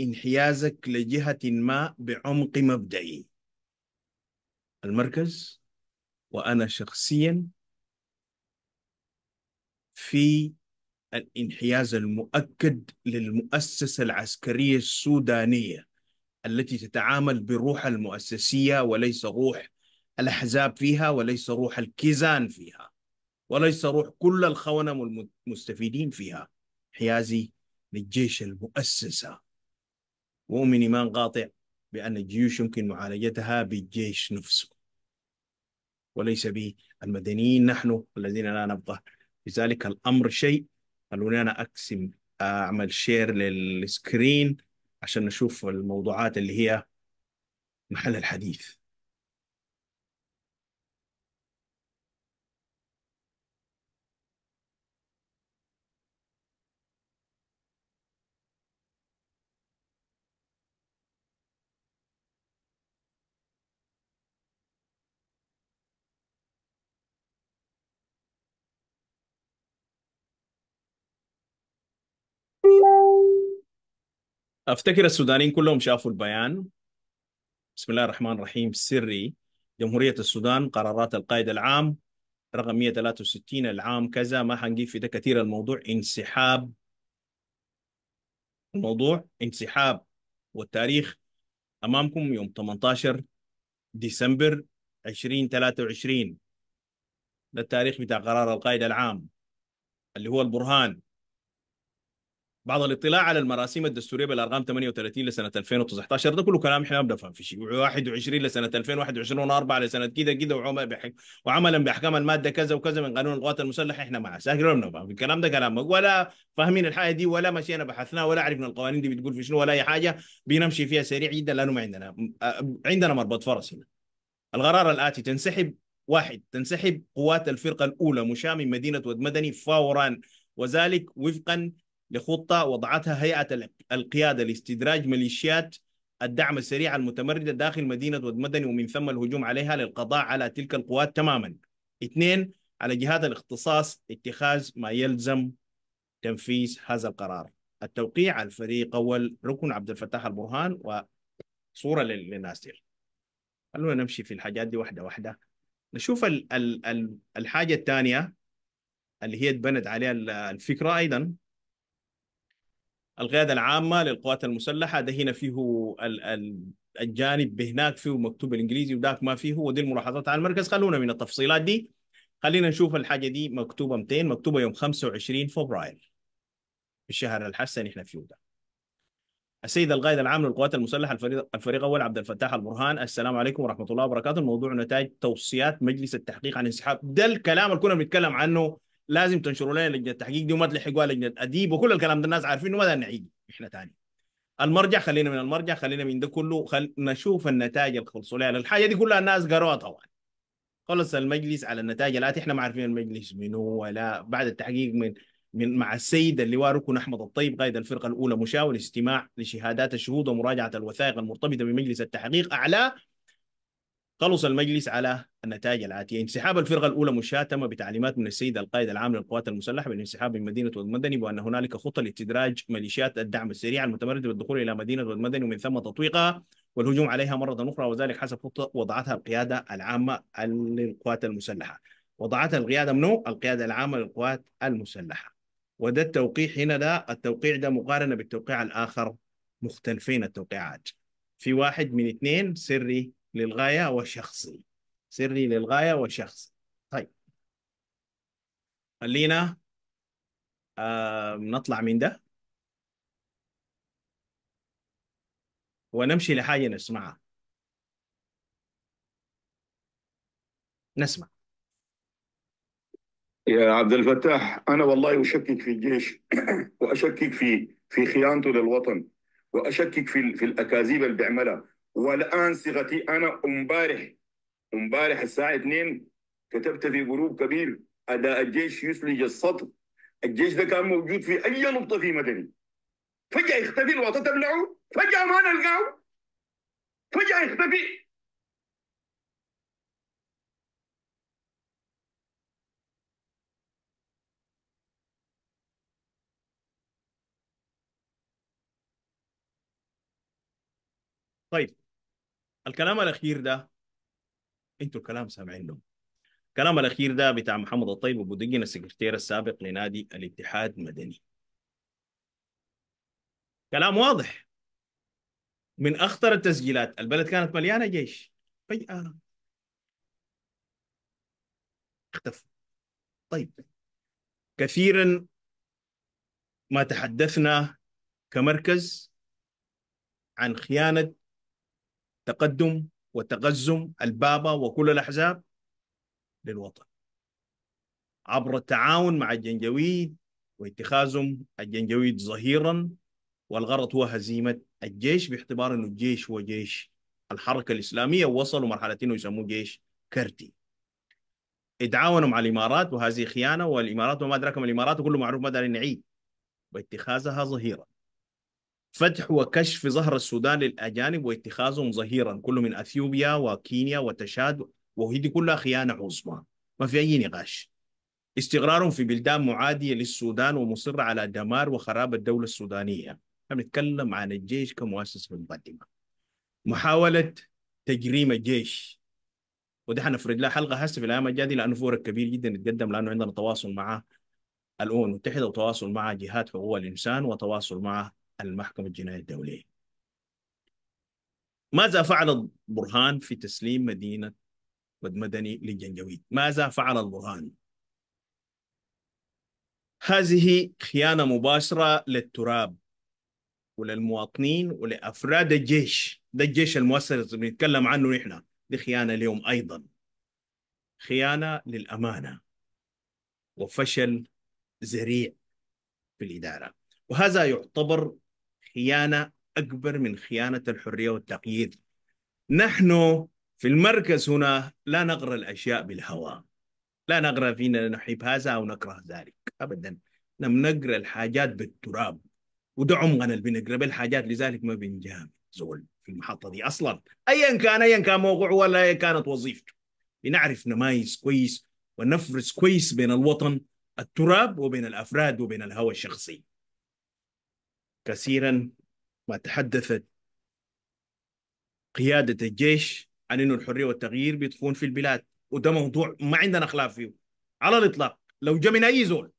انحيازك لجهة ما بعمق مبدئي المركز وأنا شخصيا في الانحياز المؤكد للمؤسسة العسكرية السودانية التي تتعامل بروح المؤسسية وليس روح الأحزاب فيها وليس روح الكيزان فيها وليس روح كل الخونم المستفيدين فيها حيازي للجيش المؤسسة وأؤمن إيمان قاطع بأن الجيوش يمكن معالجتها بالجيش نفسه وليس بالمدنيين نحن الذين لا نبقى لذلك الأمر شيء خلوني أنا أقسم أعمل شير للسكرين عشان نشوف الموضوعات اللي هي محل الحديث افتكر السودانيين كلهم شافوا البيان بسم الله الرحمن الرحيم سري جمهورية السودان قرارات القائد العام رقم 163 العام كذا ما حنجيب في ده كثير الموضوع انسحاب الموضوع انسحاب والتاريخ امامكم يوم 18 ديسمبر 2023 ده التاريخ بتاع قرار القائد العام اللي هو البرهان بعد الاطلاع على المراسيم الدستوريه بالارقام 38 لسنه 2019 ده كله كلام احنا ما بنفهم في شيء 21 لسنه 2021 4 لسنه كده كده وعملا باحكام الماده كذا وكذا من قانون القوات المسلحه احنا مع ساكنين ولا بنفهم الكلام ده كلام ولا فاهمين الحاجه دي ولا مشينا بحثناها ولا عرفنا القوانين دي بتقول في شنو ولا اي حاجه بنمشي فيها سريع جدا لانه ما عندنا عندنا مربط فرس هنا القرار الاتي تنسحب واحد تنسحب قوات الفرقه الاولى مشاه من مدينه ود مدني فورا وذلك وفقا لخطة وضعتها هيئة القيادة لاستدراج ميليشيات الدعم السريع المتمردة داخل مدينة ودمدني ومن ثم الهجوم عليها للقضاء على تلك القوات تماما اثنين على جهات الاختصاص اتخاذ ما يلزم تنفيذ هذا القرار التوقيع الفريق أول ركن عبد الفتاح البرهان وصورة للناصر خلونا نمشي في الحاجات دي واحدة واحدة نشوف الحاجة الثانية اللي هي اتبنت عليها الفكرة أيضا القيادة العامة للقوات المسلحة ده هنا فيه ال ال الجانب بهناك فيه مكتوب الانجليزي وذاك ما فيه ودي الملاحظات على المركز خلونا من التفصيلات دي خلينا نشوف الحاجة دي مكتوبة 200 مكتوبة يوم 25 فبراير الشهر الحسن احنا فيه ده السيد القائد العام للقوات المسلحه الفريق الفريق اول عبد الفتاح البرهان السلام عليكم ورحمه الله وبركاته الموضوع نتائج توصيات مجلس التحقيق عن انسحاب ده الكلام اللي كنا بنتكلم عنه لازم تنشروا لنا لجنه التحقيق دي وما تلحقوها لجنه اديب وكل الكلام ده الناس عارفين ما نعيد احنا تاني المرجع خلينا من المرجع خلينا من ده كله خل... نشوف النتائج اللي خلصوا لها الحاجه دي كلها الناس قروها طبعا خلص المجلس على النتائج لا احنا ما عارفين المجلس من هو ولا بعد التحقيق من من مع السيد اللواء ركن احمد الطيب قائد الفرقه الاولى مشاور استماع لشهادات الشهود ومراجعه الوثائق المرتبطه بمجلس التحقيق اعلاه قلص المجلس على النتائج الآتية انسحاب الفرقة الأولى مشاتمة بتعليمات من السيد القائد العام للقوات المسلحة بالانسحاب من مدينة المدني وأن هنالك خطة لاستدراج ميليشيات الدعم السريع المتمردة بالدخول إلى مدينة المدني ومن ثم تطويقها والهجوم عليها مرة أخرى وذلك حسب خطة وضعتها القيادة العامة للقوات المسلحة وضعتها القيادة منو؟ القيادة العامة للقوات المسلحة وده التوقيع هنا ده التوقيع ده مقارنة بالتوقيع الآخر مختلفين التوقيعات في واحد من اثنين سري للغاية وشخصي سري للغاية وشخصي طيب خلينا آه نطلع من ده ونمشي لحاجة نسمعها نسمع يا عبد الفتاح أنا والله أشكك في الجيش وأشكك في في خيانته للوطن وأشكك في في الأكاذيب اللي بيعملها والآن صيغتي أنا امبارح امبارح الساعة 2 كتبت في جروب كبير أداء الجيش يسلج السطر الجيش ده كان موجود في أي نقطة في مدني فجأة يختفي الوطن تبلعه فجأة ما نلقاه فجأة يختفي طيب الكلام الاخير ده انتوا الكلام سامعينه الكلام الاخير ده بتاع محمد الطيب ابو دقن السكرتير السابق لنادي الاتحاد المدني كلام واضح من اخطر التسجيلات البلد كانت مليانه جيش فجاه اختفى طيب كثيرا ما تحدثنا كمركز عن خيانه تقدم وتغزم البابا وكل الأحزاب للوطن عبر التعاون مع الجنجويد واتخاذهم الجنجويد ظهيرا والغرض هو هزيمة الجيش باعتبار أنه الجيش هو جيش الحركة الإسلامية وصلوا مرحلة أنه يسموه جيش كرتي ادعاونوا مع الإمارات وهذه خيانة والإمارات وما أدراكم الإمارات وكله معروف ما داري نعيد واتخاذها ظهيرا فتح وكشف ظهر السودان للأجانب واتخاذهم ظهيرا كله من أثيوبيا وكينيا وتشاد وهي دي كلها خيانة عظمى ما في أي نقاش استقرارهم في بلدان معادية للسودان ومصر على دمار وخراب الدولة السودانية نتكلم عن الجيش كمؤسسة مقدمة محاولة تجريم الجيش وده حنفرد لها حلقة هسه في الأيام الجاية لأنه فورك كبير جدا يتقدم لأنه عندنا تواصل مع الأمم المتحدة وتواصل مع جهات حقوق الإنسان وتواصل مع المحكمة الجنائية الدولية ماذا فعل البرهان في تسليم مدينة مدني للجنجويد ماذا فعل البرهان هذه خيانة مباشرة للتراب وللمواطنين ولأفراد الجيش ده الجيش المؤثر اللي بنتكلم عنه نحن دي خيانة اليوم أيضا خيانة للأمانة وفشل ذريع في الإدارة وهذا يعتبر خيانه اكبر من خيانه الحريه والتقييد نحن في المركز هنا لا نقرا الاشياء بالهواء لا نقرا فينا نحب هذا او نكره ذلك ابدا نقرا الحاجات بالتراب وده عمقنا اللي بنقرا بالحاجات لذلك ما بنجامل زول في المحطه دي اصلا ايا كان ايا كان موقعه ولا ايا كانت وظيفته بنعرف نمايز كويس ونفرز كويس بين الوطن التراب وبين الافراد وبين الهوى الشخصي كثيرا ما تحدثت قيادة الجيش عن أنه الحرية والتغيير بيطفون في البلاد وده موضوع ما عندنا خلاف فيه على الإطلاق لو جاء من أي زول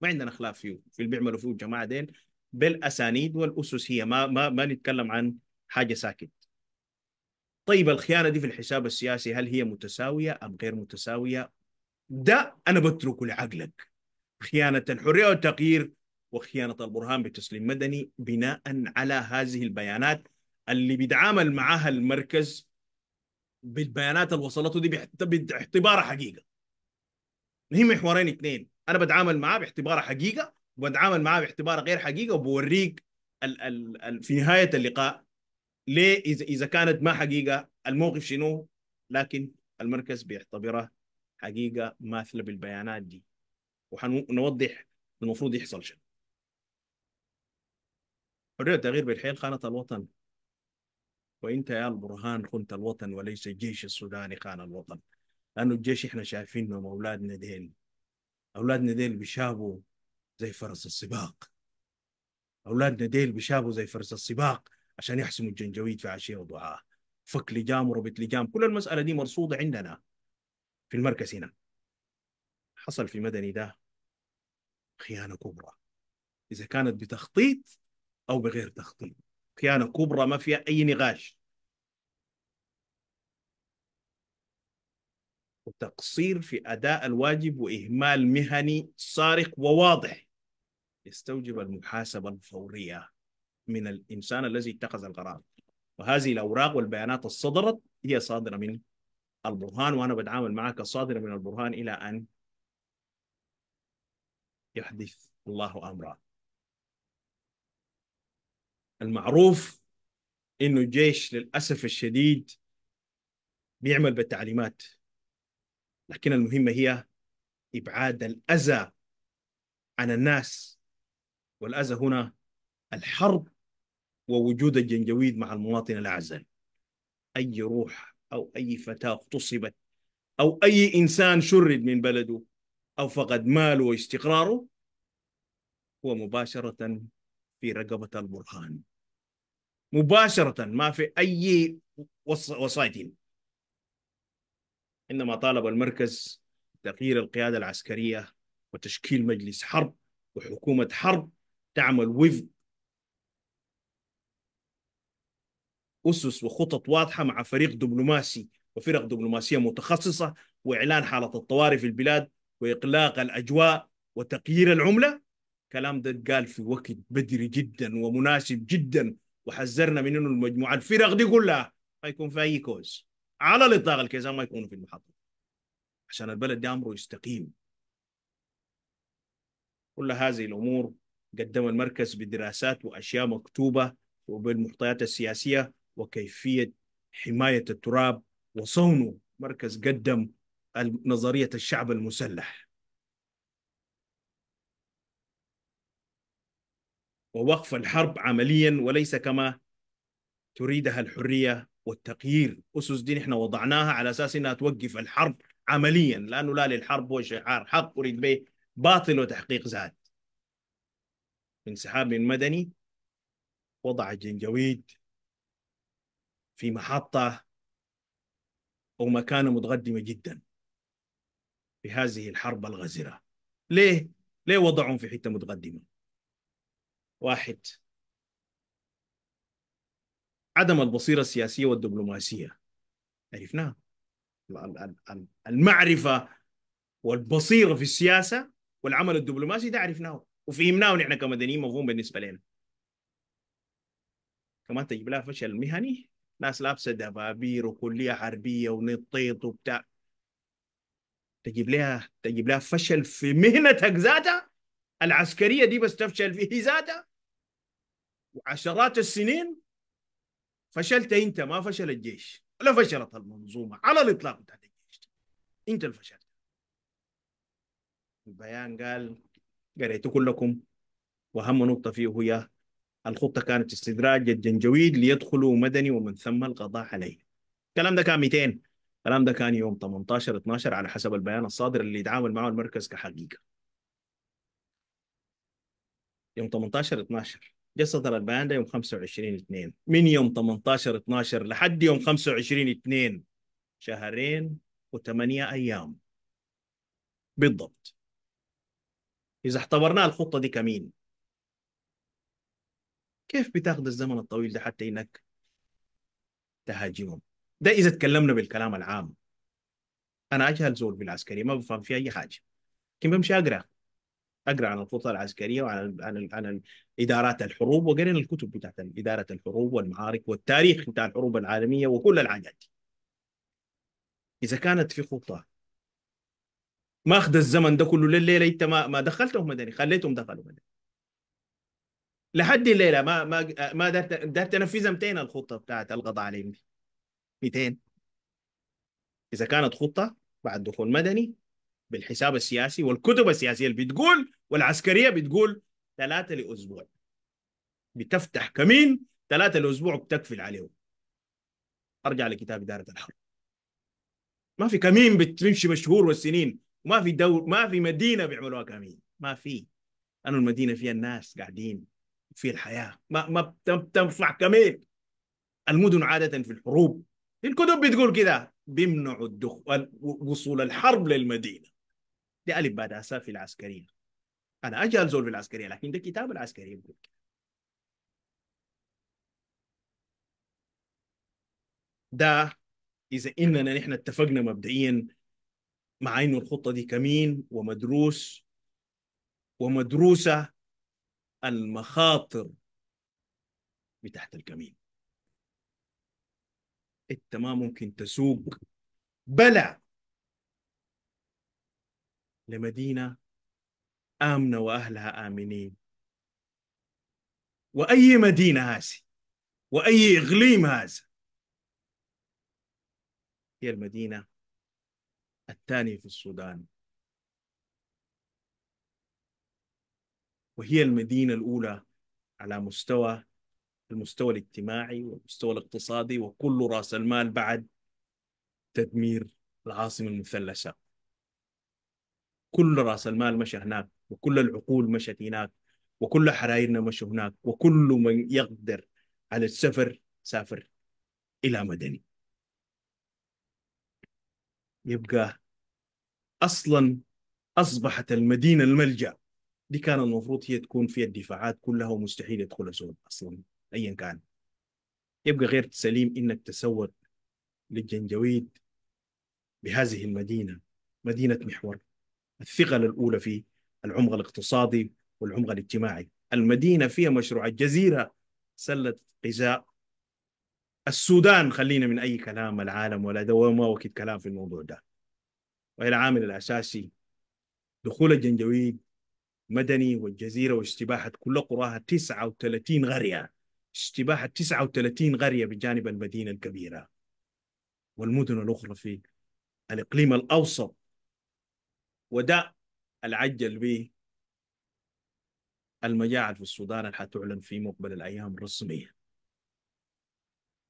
ما عندنا خلاف فيه في اللي بيعملوا فيه الجماعة دين بالأسانيد والأسس هي ما, ما, ما نتكلم عن حاجة ساكت طيب الخيانة دي في الحساب السياسي هل هي متساوية أم غير متساوية ده أنا بتركه لعقلك خيانة الحرية والتغيير وخيانة البرهان بتسليم مدني بناء على هذه البيانات اللي بيتعامل معها المركز بالبيانات اللي وصلته دي باعتبارها حقيقة هي محورين اثنين انا بتعامل معاه باعتبارها حقيقة وبتعامل معاه باعتبارها غير حقيقة وبوريك ال ال ال في نهاية اللقاء ليه اذا اذا كانت ما حقيقة الموقف شنو لكن المركز بيعتبرها حقيقة ماثلة بالبيانات دي وحنوضح المفروض يحصل شنو حرية تغيير بالحيل خانة الوطن وانت يا البرهان خنت الوطن وليس الجيش السوداني خان الوطن لانه الجيش احنا شايفينهم اولادنا ديل اولادنا ديل بيشابوا زي فرس السباق اولادنا ديل بيشابوا زي فرس السباق عشان يحسموا الجنجويد في عشيه وضعاه فك لجام وربط لجام كل المساله دي مرصوده عندنا في المركز هنا حصل في مدني ده خيانه كبرى اذا كانت بتخطيط أو بغير تخطيط خيانة كبرى ما فيها أي نقاش وتقصير في أداء الواجب وإهمال مهني صارخ وواضح يستوجب المحاسبة الفورية من الإنسان الذي اتخذ القرار وهذه الأوراق والبيانات الصدرت هي صادرة من البرهان وأنا بتعامل معك صادرة من البرهان إلى أن يحدث الله امرا المعروف انه الجيش للاسف الشديد بيعمل بالتعليمات لكن المهمه هي ابعاد الاذى عن الناس والاذى هنا الحرب ووجود الجنجويد مع المواطن الاعزل اي روح او اي فتاه اغتصبت او اي انسان شرد من بلده او فقد ماله واستقراره هو مباشره في رقبة البرهان مباشرة ما في أي وسائط إنما طالب المركز تغيير القيادة العسكرية وتشكيل مجلس حرب وحكومة حرب تعمل وفق أسس وخطط واضحة مع فريق دبلوماسي وفرق دبلوماسية متخصصة وإعلان حالة الطوارئ في البلاد وإقلاق الأجواء وتغيير العملة الكلام ده قال في وقت بدري جدا ومناسب جدا وحذرنا من انه المجموعه الفرق دي كلها ما يكون في اي كوز على الاطلاق الكيزان ما يكونوا في المحطه عشان البلد ده امره يستقيم كل هذه الامور قدم المركز بدراسات واشياء مكتوبه وبالمعطيات السياسيه وكيفيه حمايه التراب وصونه مركز قدم نظريه الشعب المسلح ووقف الحرب عمليا وليس كما تريدها الحريه والتقيير اسس دي نحن وضعناها على اساس انها توقف الحرب عمليا لانه لا للحرب هو شعار حق اريد به باطل وتحقيق ذات انسحاب مدني وضع الجنجويد في محطة أو مكانة متقدمة جدا في هذه الحرب الغزرة ليه؟ ليه وضعهم في حتة متقدمة؟ واحد عدم البصيرة السياسية والدبلوماسية عرفناها المعرفة والبصيرة في السياسة والعمل الدبلوماسي ده عرفناه وفهمناه نحن كمدنيين مفهوم بالنسبة لنا كمان تجيب لها فشل مهني ناس لابسة دبابير وكلية حربية ونطيط وبتاع تجيب لها تجيب لها فشل في مهنتك ذاتها العسكرية دي بس تفشل فيه زادة وعشرات السنين فشلت انت ما فشل الجيش لا فشلت المنظومة على الإطلاق بتاعت الجيش انت اللي فشلت البيان قال قريته كلكم وأهم نقطة فيه هي الخطة كانت استدراج الجنجويد ليدخلوا مدني ومن ثم القضاء عليه الكلام ده كان 200 الكلام ده كان يوم 18 12 على حسب البيان الصادر اللي يتعامل معه المركز كحقيقه يوم 18 12 جاء صدر البيان ده يوم 25 2 من يوم 18 12 لحد يوم 25 2 شهرين و8 أيام بالضبط إذا اعتبرنا الخطة دي كمين كيف بتاخذ الزمن الطويل ده حتى إنك تهاجمهم ده إذا تكلمنا بالكلام العام أنا أجهل زول بالعسكري ما بفهم في أي حاجة لكن بمشي أقرأ اقرا عن الخطة العسكريه وعن الـ عن الـ عن الـ ادارات الحروب وقرينا الكتب بتاعت اداره الحروب والمعارك والتاريخ بتاع الحروب العالميه وكل العادات دي. اذا كانت في خطه ما اخذ الزمن ده كله لليله انت ما ما دخلتهم مدني خليتهم دخلوا مدني. لحد الليله ما ما ما دارت دارت تنفذها 200 الخطه بتاعت القضاء عليهم 200 اذا كانت خطه بعد دخول مدني بالحساب السياسي والكتب السياسيه اللي بتقول والعسكريه بتقول ثلاثه لاسبوع بتفتح كمين ثلاثه لاسبوع بتقفل عليهم ارجع لكتاب اداره الحرب ما في كمين بتمشي بالشهور والسنين وما في دور ما في مدينه بيعملوها كمين ما في لانه المدينه فيها الناس قاعدين في الحياه ما ما بتنفع كمين المدن عاده في الحروب الكتب بتقول كده بيمنعوا الدخول وصول الحرب للمدينه دي الف بعد في العسكريه انا اجي الزول في العسكريه لكن ده كتاب العسكريه بيقول ده اذا اننا نحن اتفقنا مبدئيا مع انه الخطه دي كمين ومدروس ومدروسه المخاطر بتحت الكمين انت ما ممكن تسوق بلع لمدينه آمنة وأهلها آمنين وأي مدينة هذه وأي إقليم هذا هي المدينة الثانية في السودان وهي المدينة الأولى على مستوى المستوى الاجتماعي والمستوى الاقتصادي وكل رأس المال بعد تدمير العاصمة المثلثة كل رأس المال مشى هناك وكل العقول مشت هناك وكل حرايرنا مشوا هناك وكل من يقدر على السفر سافر إلى مدني يبقى أصلا أصبحت المدينة الملجأ دي كان المفروض هي تكون فيها الدفاعات كلها ومستحيل يدخلها زول أصلا أيا كان يبقى غير سليم إنك تسوق للجنجويد بهذه المدينة مدينة محور الثقل الأولى فيه العمق الاقتصادي والعمق الاجتماعي المدينة فيها مشروع الجزيرة سلة غذاء السودان خلينا من أي كلام العالم ولا دوما وكيد كلام في الموضوع ده وهي العامل الأساسي دخول الجنجويد مدني والجزيرة واستباحة كل قراها 39 غرية استباحة 39 غرية بجانب المدينة الكبيرة والمدن الأخرى في الإقليم الأوسط وده العجل به المجاعة في السودان حتعلن في مقبل الأيام الرسمية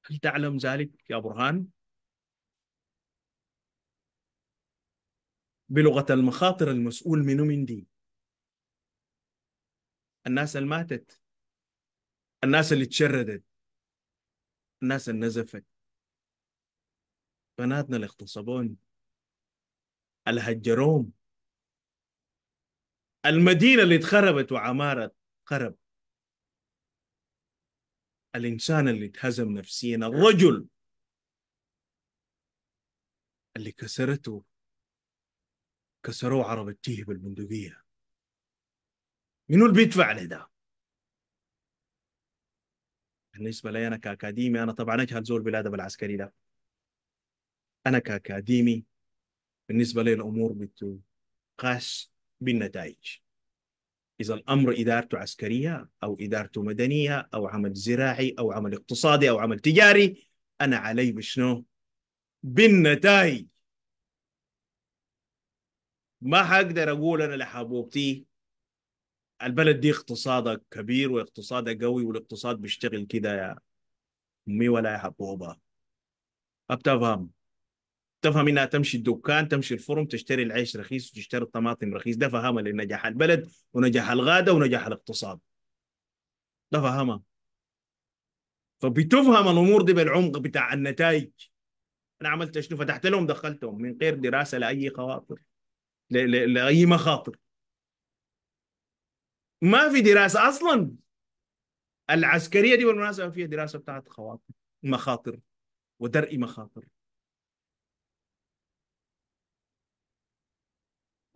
هل تعلم ذلك يا برهان؟ بلغة المخاطر المسؤول منه من دي الناس اللي ماتت الناس اللي تشردت الناس اللي نزفت بناتنا اللي اغتصبون الهجروم المدينه اللي اتخربت وعماره خرب الانسان اللي اتهزم نفسيا الرجل اللي كسرته كسروه عربتيه بالبندقيه منو اللي بيدفع له ده؟ بالنسبه لي انا كاكاديمي انا طبعا اجهل زول بالادب العسكري ده انا كاكاديمي بالنسبه لي الامور بتقاس بالنتائج إذا الأمر إدارته عسكرية أو إدارته مدنية أو عمل زراعي أو عمل اقتصادي أو عمل تجاري أنا علي بشنو بالنتائج ما حقدر أقول أنا لحبوبتي البلد دي اقتصادها كبير واقتصادها قوي والاقتصاد بيشتغل كده يا أمي ولا يا حبوبة أبتفهم تفهم انها تمشي الدكان تمشي الفرن تشتري العيش رخيص وتشتري الطماطم رخيص ده فهمها لنجاح البلد ونجاح الغاده ونجاح الاقتصاد ده فهمها فبتفهم الامور دي بالعمق بتاع النتائج انا عملت شنو فتحت لهم دخلتهم من غير دراسه لاي خواطر لاي مخاطر ما في دراسه اصلا العسكريه دي بالمناسبه فيها دراسه بتاعت خواطر مخاطر ودرء مخاطر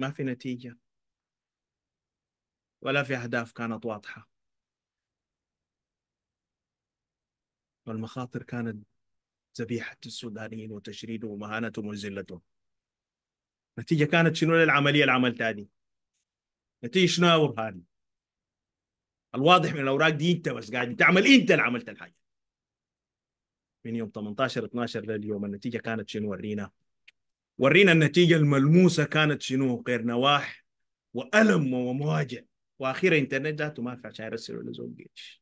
ما في نتيجة ولا في أهداف كانت واضحة والمخاطر كانت ذبيحة السودانيين وتشريدهم ومهانتهم وزلتهم النتيجة كانت شنو للعملية اللي عملتها دي نتيجة شنو يا برهان الواضح من الأوراق دي أنت بس قاعد تعمل أنت اللي عملت الحاجة من يوم 18 12 لليوم النتيجة كانت شنو ورينا ورينا النتيجة الملموسة كانت شنو غير نواح وألم ومواجع وأخيرا انترنت ذاته ما في عشان يرسلوا لزول جيش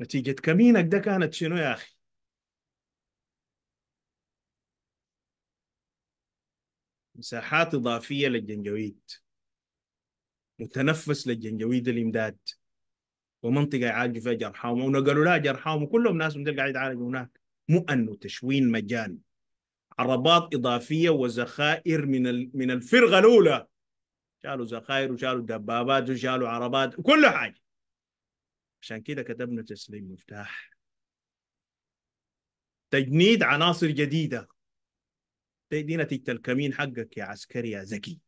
نتيجة كمينك ده كانت شنو يا أخي مساحات إضافية للجنجويد متنفس للجنجويد الإمداد ومنطقه يعالجوا فيها جرحاهم ونقلوا لا جرحاهم وكلهم ناس من قاعد يتعالجوا هناك مو انه تشوين مجاني عربات اضافيه وذخائر من من الفرقه الاولى شالوا ذخائر وشالوا دبابات وشالوا عربات وكل حاجه عشان كده كتبنا تسليم مفتاح تجنيد عناصر جديده دي نتيجه الكمين حقك يا عسكري يا ذكي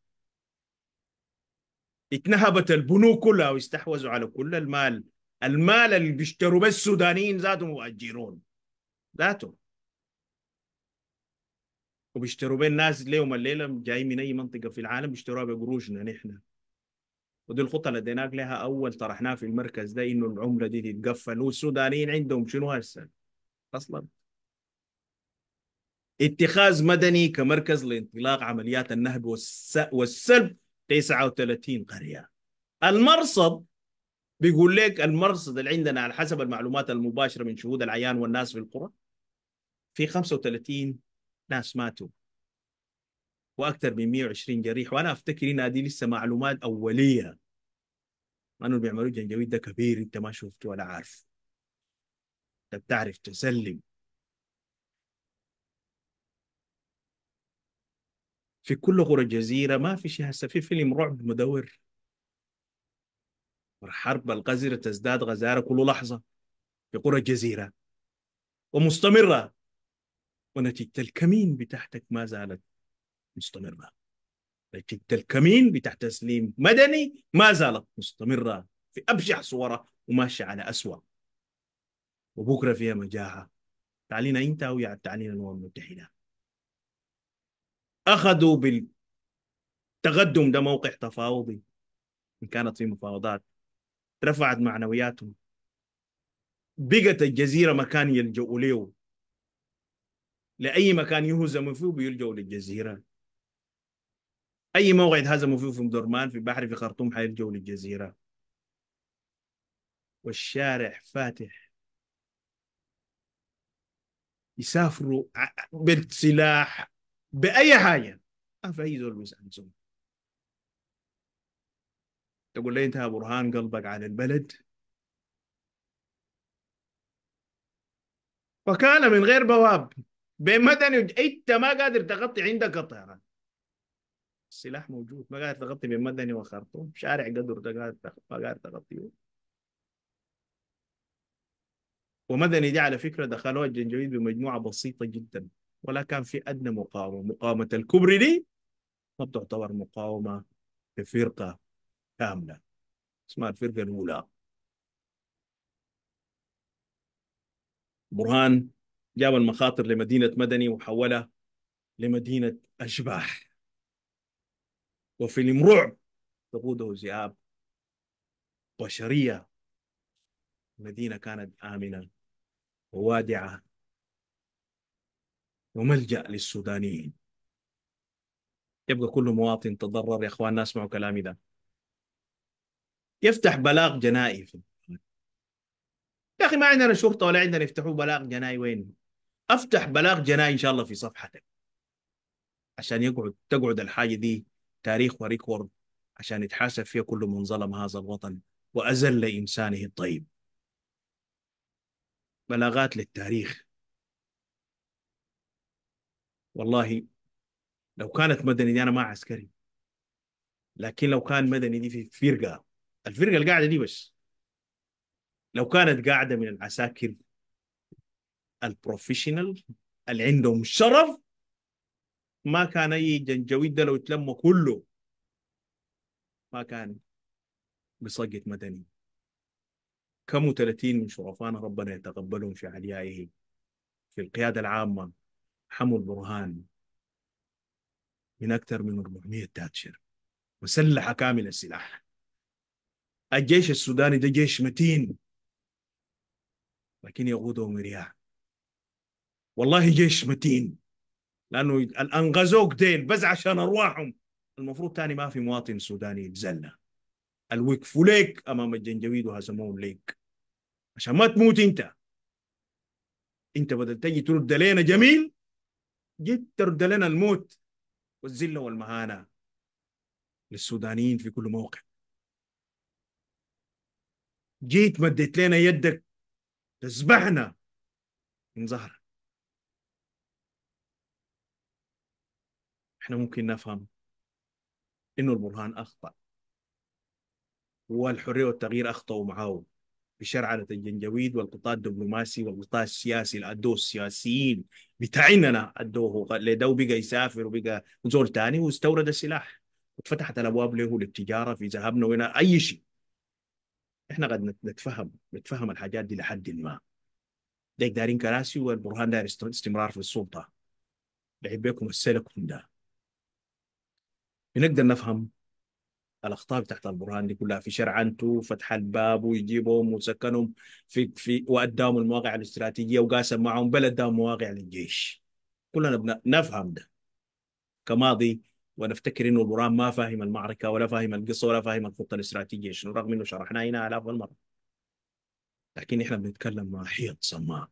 اتنهبت البنوك كلها واستحوذوا على كل المال المال اللي بيشتروا بس السودانيين ذاتهم مؤجرون ذاتهم وبيشتروا بين الناس ليوم الليله جاي من اي منطقه في العالم بيشتروها بقروشنا نحن ودي الخطه اللي اديناك لها اول طرحناها في المركز ده انه العمله دي تتقفل والسودانيين عندهم شنو هسه اصلا اتخاذ مدني كمركز لانطلاق عمليات النهب والسلب 39 قريه المرصد بيقول لك المرصد اللي عندنا على حسب المعلومات المباشره من شهود العيان والناس في القرى في 35 ناس ماتوا واكثر من 120 جريح وانا افتكر ان دي لسه معلومات اوليه انه بيعملوا جنجويد ده كبير انت ما شفته ولا عارف انت بتعرف تسلم في كل غرة جزيرة ما في شيء هسه في فيلم رعب مدور والحرب القذرة تزداد غزارة كل لحظة في قرى الجزيرة ومستمرة ونتيجة الكمين بتاعتك ما زالت مستمرة نتيجة الكمين بتاع تسليم مدني ما زالت مستمرة في أبشع صورة وماشية على أسوأ وبكرة فيها مجاعة تعالينا أنت أو تعالينا الأمم المتحدة اخذوا بالتقدم ده موقع تفاوضي ان كانت في مفاوضات رفعت معنوياتهم بقت الجزيره مكان يلجؤوا له لاي مكان يهزموا فيه بيلجؤوا للجزيره اي موعد هزموا فيه في مدرمان في بحر في خرطوم حيلجؤوا للجزيره والشارع فاتح يسافروا بالسلاح باي حاجه ما اي زول بيسال زول تقول لي انت برهان قلبك على البلد وكان من غير بواب بمدني انت ما قادر تغطي عندك الطيران السلاح موجود ما قادر تغطي بين مدني وخرطوم شارع قدر ما قادر تغطيه ومدني دي على فكره دخلوها الجنجويد بمجموعه بسيطه جدا ولا كان في أدنى مقاومة مقاومة الكبري دي ما بتعتبر مقاومة لفرقة كاملة اسمها الفرقة الأولى برهان جاب المخاطر لمدينة مدني وحولها لمدينة أشباح وفيلم رعب تقوده ذئاب بشرية المدينة كانت آمنة ووادعة وملجأ للسودانيين يبقى كل مواطن تضرر يا اخوان اسمعوا كلامي ده يفتح بلاغ جنائي في يا اخي ما عندنا شرطه ولا عندنا يفتحوا بلاغ جنائي وين افتح بلاغ جنائي ان شاء الله في صفحتك عشان يقعد تقعد الحاجه دي تاريخ وريكورد عشان يتحاسب فيها كل من ظلم هذا الوطن واذل انسانه الطيب بلاغات للتاريخ والله لو كانت مدني دي انا ما عسكري لكن لو كان مدني دي في فرقه الفرقه القاعده دي بس لو كانت قاعده من العساكر البروفيشنال اللي عندهم شرف ما كان اي جنجويد ده لو اتلم كله ما كان بصقة مدني كم 30 من شرفانا ربنا يتقبلهم في عليائه في القيادة العامة حمو البرهان من أكثر من 400 تاتشر مسلحة كامل السلاح الجيش السوداني ده جيش متين لكن يقوده مرياع والله جيش متين لأنه الأنغزوك ديل بس عشان أرواحهم المفروض تاني ما في مواطن سوداني يتزلى الويك فوليك أمام الجنجويد وهزموهم ليك عشان ما تموت أنت أنت بدل تجي ترد لنا جميل جيت ترد لنا الموت والذله والمهانه للسودانيين في كل موقع جيت مديت لنا يدك تذبحنا من زهر احنا ممكن نفهم انه البرهان اخطا والحريه والتغيير اخطاوا معاه بشرعنة الجنجويد والقطاع الدبلوماسي والقطاع السياسي الأدو السياسيين بتاعيننا أدوه لدو بقى يسافر وبقى زول تاني واستورد السلاح وفتحت الأبواب له للتجارة في ذهبنا وهنا أي شيء احنا قد نتفهم نتفهم الحاجات دي لحد ما ديك دارين كراسي والبرهان داير استمرار في السلطة لعيب بيكم ده بنقدر نفهم الاخطاء بتاعت البرهان دي كلها في شرعنته فتح الباب ويجيبهم وسكنهم في في واداهم المواقع الاستراتيجيه وقاسم معهم بل اداهم مواقع للجيش كلنا نفهم ده كماضي ونفتكر انه البرهان ما فاهم المعركه ولا فاهم القصه ولا فاهم الخطه الاستراتيجيه شنو رغم انه شرحناها هنا الاف المره لكن احنا بنتكلم مع حيط سماع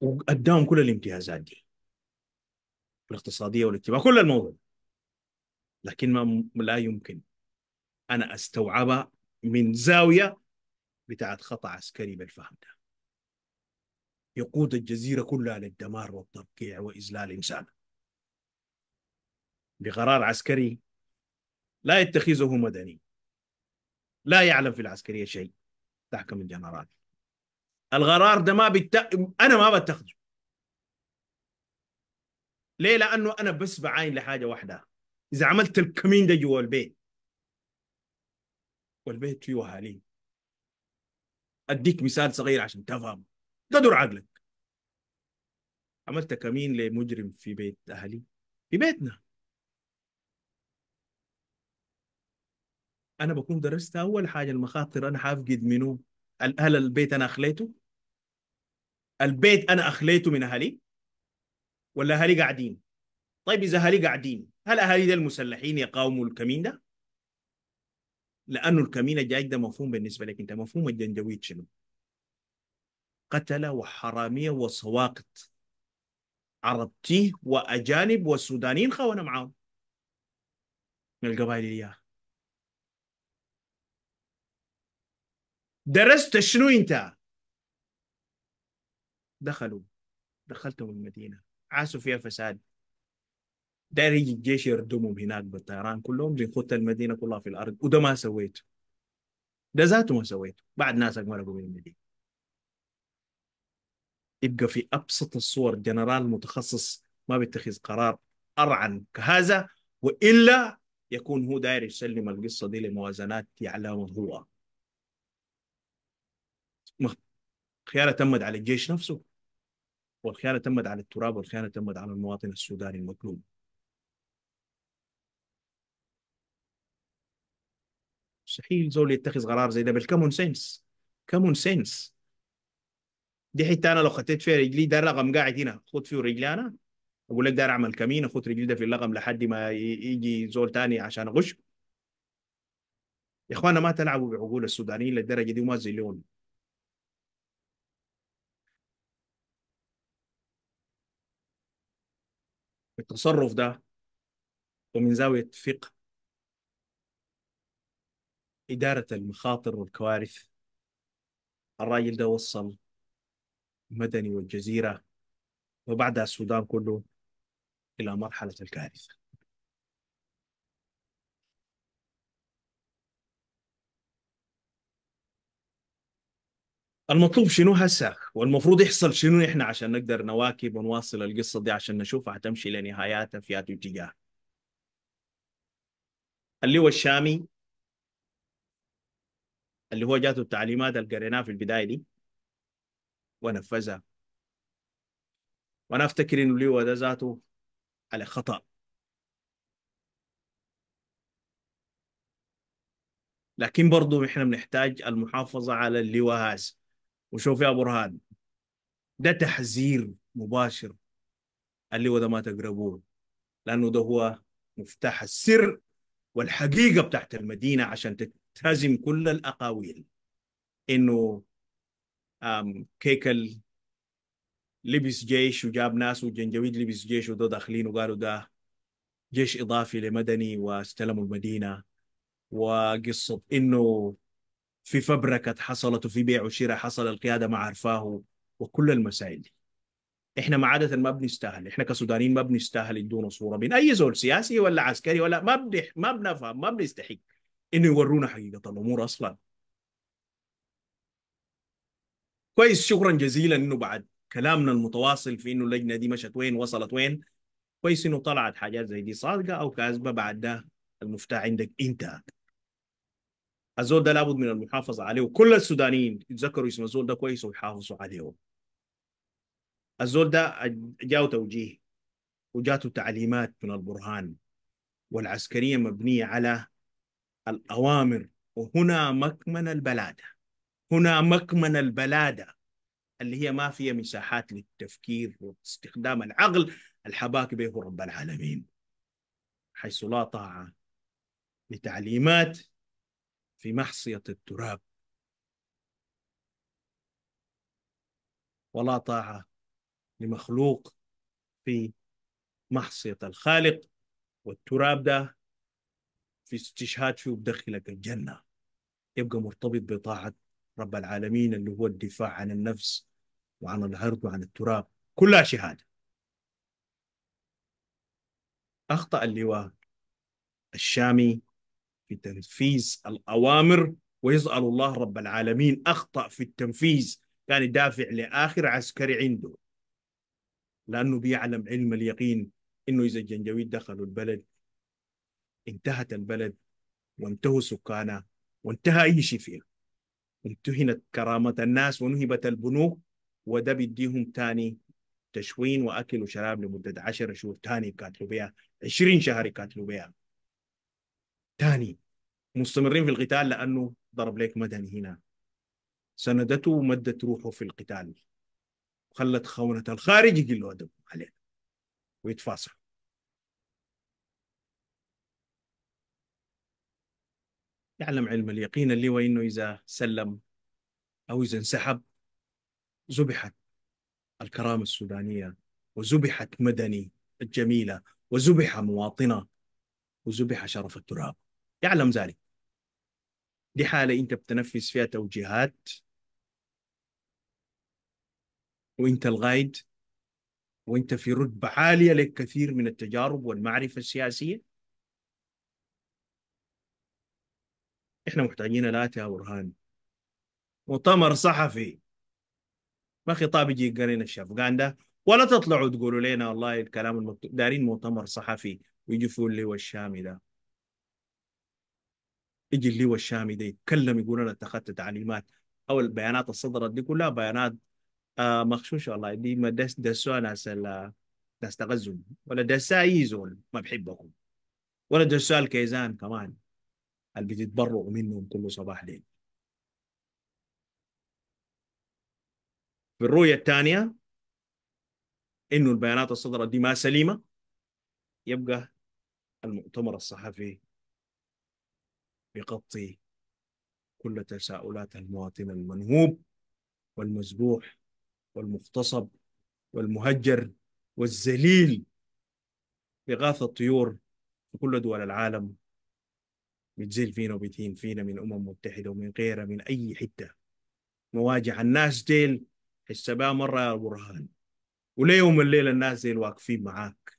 واداهم كل الامتيازات دي الاقتصاديه والاجتماعيه كل الموضوع لكن ما لا يمكن انا استوعبها من زاويه بتاعت خطا عسكري بالفهم ده يقود الجزيره كلها للدمار والتبقيع واذلال انسان بقرار عسكري لا يتخذه مدني لا يعلم في العسكريه شيء تحكم الجنرال القرار ده ما بت... انا ما بتخذه ليه لانه انا بس بعاين لحاجه واحده اذا عملت الكمين ده جوا البيت والبيت فيه اهاليه اديك مثال صغير عشان تفهم قدر عقلك عملت كمين لمجرم في بيت اهلي في بيتنا انا بكون درست اول حاجه المخاطر انا حافقد منو هل البيت انا اخليته البيت انا اخليته من اهلي ولا اهلي قاعدين طيب اذا اهلي قاعدين هل أهالي المسلحين يقاوموا الكمين ده؟ لأنه الكمين الجائج ده مفهوم بالنسبة لك أنت مفهوم الجنجويد شنو؟ قتلة وحرامية وسواقط عربتيه وأجانب والسودانيين خونة معاهم من القبائل اللي درست شنو أنت؟ دخلوا دخلتهم المدينة عاشوا فيها فساد داير يجي الجيش يردمهم هناك بالطيران كلهم بيخط المدينه كلها في الارض وده ما سويته ده ذاته ما سويته بعد ناسك مرقوا من المدينه يبقى في ابسط الصور جنرال متخصص ما بيتخذ قرار ارعن كهذا والا يكون هو داير يسلم القصه دي لموازنات يعلمها هو خيانه تمت على الجيش نفسه والخيانه تمت على التراب والخيانه تمت على المواطن السوداني المظلوم مستحيل زول يتخذ قرار زي ده بالكمون سينس كمون سنس دي حته انا لو خطيت فيها رجلي ده رقم قاعد هنا خد فيه رجلي انا اقول لك ده اعمل كمين اخد رجلي ده في اللغم لحد ما يجي زول تاني عشان اغش يا اخوانا ما تلعبوا بعقول السودانيين للدرجه دي وما زلون التصرف ده ومن زاويه فقه إدارة المخاطر والكوارث الراجل ده وصل مدني والجزيرة وبعدها السودان كله إلى مرحلة الكارثة المطلوب شنو هسه والمفروض يحصل شنو احنا عشان نقدر نواكب ونواصل القصه دي عشان نشوفها هتمشي لنهاياتها في اتجاه اللواء الشامي اللي هو جاته التعليمات اللي قريناها في البدايه دي ونفذها وانا افتكر انه ليو ده ذاته على خطا لكن برضه احنا بنحتاج المحافظه على اللواء هذا وشوف يا برهان ده تحذير مباشر اللواء ده ما تقربوه لانه ده هو مفتاح السر والحقيقه بتاعت المدينه عشان تت... تهزم كل الاقاويل انه كيكل لبس جيش وجاب ناس وجنجويد لبس جيش ودو داخلين وقالوا ده جيش اضافي لمدني واستلموا المدينه وقصه انه في فبركه حصلت وفي بيع وشراء حصل القياده ما عرفاه وكل المسائل دي احنا ما عاده ما بنستاهل احنا كسودانيين ما بنستاهل يدونا صوره بين اي زول سياسي ولا عسكري ولا ما بنح... ما بنفهم ما بنستحق انه يورونا حقيقه الامور اصلا كويس شكرا جزيلا انه بعد كلامنا المتواصل في انه اللجنه دي مشت وين وصلت وين كويس انه طلعت حاجات زي دي صادقه او كاذبه بعد ده المفتاح عندك انت الزول ده لابد من المحافظه عليه وكل السودانيين يتذكروا اسم الزول ده كويس ويحافظوا عليه الزول ده جاءه توجيه وجاته تعليمات من البرهان والعسكريه مبنيه على الأوامر وهنا مكمن البلادة هنا مكمن البلادة اللي هي ما فيها مساحات للتفكير واستخدام العقل الحباك به رب العالمين حيث لا طاعة لتعليمات في محصية التراب ولا طاعة لمخلوق في محصية الخالق والتراب ده في استشهاد فيه بدخلك الجنة يبقى مرتبط بطاعة رب العالمين اللي هو الدفاع عن النفس وعن الهرد وعن التراب كلها شهادة أخطأ اللواء الشامي في تنفيذ الأوامر ويسأل الله رب العالمين أخطأ في التنفيذ كان يدافع لآخر عسكري عنده لأنه بيعلم علم اليقين إنه إذا الجنجويد دخلوا البلد انتهت البلد وانتهوا سكانها وانتهى أي شيء فيها انتهنت كرامة الناس ونهبت البنوك وده بيديهم تاني تشوين وأكل وشراب لمدة 10 شهور تاني يقاتلوا بها 20 شهر يقاتلوا بها تاني مستمرين في القتال لأنه ضرب لك مدني هنا سندته ومدت روحه في القتال خلت خونة الخارج يقلوا أدب عليه ويتفاصل يعلم علم اليقين اللي هو انه اذا سلم او اذا انسحب ذبحت الكرامه السودانيه وذبحت مدني الجميله وذبح مواطنه وذبح شرف التراب يعلم ذلك دي حاله انت بتنفذ فيها توجيهات وانت الغايد وانت في رتبه عاليه لك كثير من التجارب والمعرفه السياسيه احنا محتاجين الاتي يا برهان مؤتمر صحفي ما خطاب يجي قرين الشفقان ده ولا تطلعوا تقولوا لنا والله الكلام المكتوب دارين مؤتمر صحفي ويجوا اللي هو الشامي ده يجي اللي هو الشامي ده يتكلم يقول انا اتخذت تعليمات او البيانات الصدرت دي كلها بيانات آه مغشوشه والله دي ما دس دسوا ناس ناس تغزل ولا دسها اي زول ما بحبكم ولا دسوا الكيزان كمان اللي بتتبرعوا منهم كل صباح ليل في الرؤية الثانية إنه البيانات الصدرت دي ما سليمة يبقى المؤتمر الصحفي يغطي كل تساؤلات المواطن المنهوب والمذبوح والمغتصب والمهجر والذليل بغاث الطيور في كل دول العالم بتزيل فينا وبتهين فينا من أمم متحدة ومن غيرها من أي حتة مواجع الناس ديل حسبها مرة يا برهان وليوم الليل الناس ديل واقفين معاك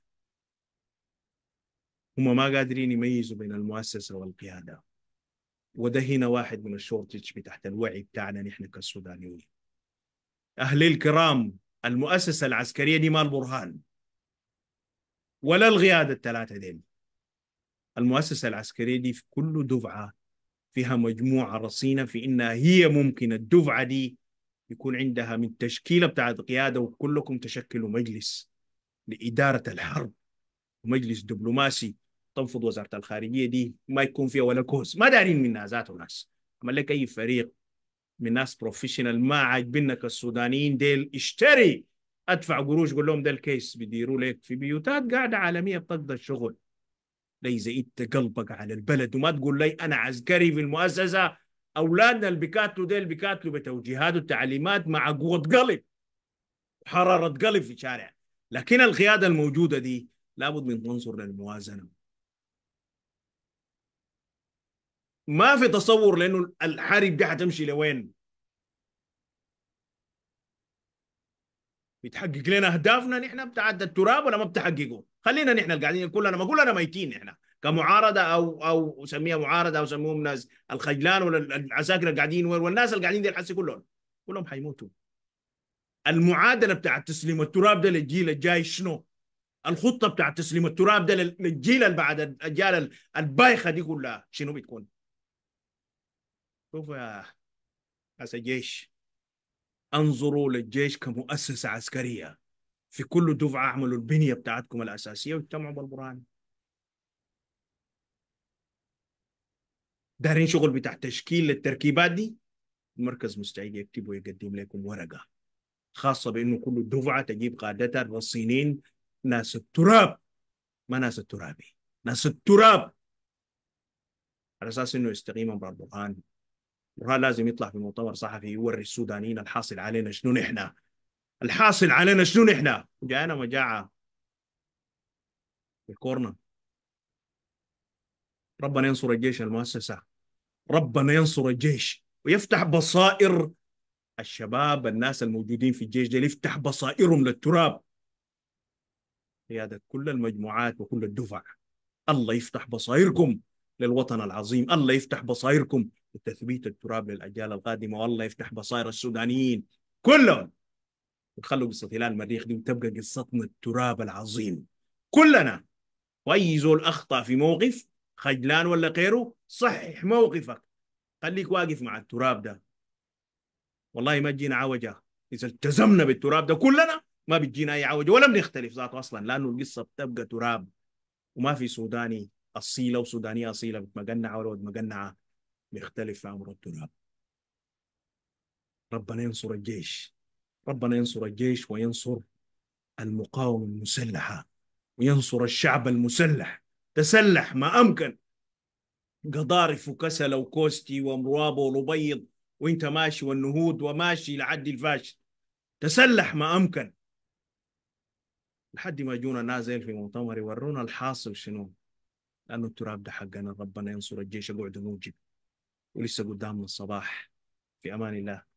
هم ما قادرين يميزوا بين المؤسسة والقيادة وده هنا واحد من الشورتج بتاعت الوعي بتاعنا نحن كالسودانيين أهلي الكرام المؤسسة العسكرية دي ما البرهان ولا القيادة الثلاثة ديل المؤسسة العسكرية دي في كل دفعة فيها مجموعة رصينة في إنها هي ممكن الدفعة دي يكون عندها من تشكيلة بتاعت قيادة وكلكم تشكلوا مجلس لإدارة الحرب ومجلس دبلوماسي تنفض وزارة الخارجية دي ما يكون فيها ولا كوز ما دارين منها ذاته ناس عمل لك أي فريق من ناس بروفيشنال ما عاجبنك السودانيين ديل اشتري ادفع قروش قول لهم ده الكيس بيديروا لك في بيوتات قاعده عالميه بتقضى الشغل ليس انت قلبك على البلد وما تقول لي انا عسكري في المؤسسه اولادنا اللي بيقاتلوا ديل بيقاتلوا بتوجيهات وتعليمات مع قوه قلب حراره قلب في شارع لكن القياده الموجوده دي لابد من تنظر للموازنه ما في تصور لانه الحرب دي حتمشي لوين بتحقق لنا اهدافنا نحن بتاعت التراب ولا ما بتحققه خلينا نحن قاعدين كلنا ما كلنا ميتين نحن كمعارضه او او سميها معارضه او سموهم ناس الخجلان ولا العساكر القاعدين والناس اللي قاعدين دي الحسي كلهم كلهم حيموتوا المعادله بتاعت تسليم التراب ده للجيل الجاي شنو؟ الخطه بتاعت تسليم التراب ده للجيل اللي بعد الاجيال البايخه دي كلها شنو بتكون؟ شوفوا يا ناس الجيش انظروا للجيش كمؤسسه عسكريه في كل دفعه اعملوا البنيه بتاعتكم الاساسيه واجتمعوا بالبرهان دارين شغل بتاع تشكيل للتركيبات دي المركز مستعد يكتب ويقدم لكم ورقه خاصه بانه كل دفعه تجيب قادتها الرصينين ناس التراب ما ناس الترابي ناس التراب على اساس انه يستقيم امر البرهان البرهان لازم يطلع في مؤتمر صحفي يوري السودانيين الحاصل علينا شنو نحن الحاصل علينا شنو نحن جانا مجاعة في الكورنر ربنا ينصر الجيش المؤسسة ربنا ينصر الجيش ويفتح بصائر الشباب الناس الموجودين في الجيش ده يفتح بصائرهم للتراب قيادة كل المجموعات وكل الدفع الله يفتح بصائركم للوطن العظيم الله يفتح بصائركم لتثبيت التراب للأجيال القادمة والله يفتح بصائر السودانيين كلهم وتخلوا قصه هلال المريخ دي وتبقى قصتنا التراب العظيم كلنا واي زول اخطا في موقف خجلان ولا غيره صحح موقفك خليك واقف مع التراب ده والله ما تجينا عوجه اذا التزمنا بالتراب ده كلنا ما بتجينا اي عوجه ولا بنختلف ذاته اصلا لانه القصه بتبقى تراب وما في سوداني اصيله وسودانيه اصيله بتمقنعه ولا بتمقنعه بيختلف في امر التراب ربنا ينصر الجيش ربنا ينصر الجيش وينصر المقاومة المسلحة وينصر الشعب المسلح تسلح ما أمكن قضارف وكسل وكوستي ومروابة ولبيض وانت ماشي والنهود وماشي لحد الفاشل تسلح ما أمكن لحد ما جونا نازل في مؤتمر يورونا الحاصل شنو لأنه التراب ده حقنا ربنا ينصر الجيش اقعد موجب ولسه قدامنا الصباح في أمان الله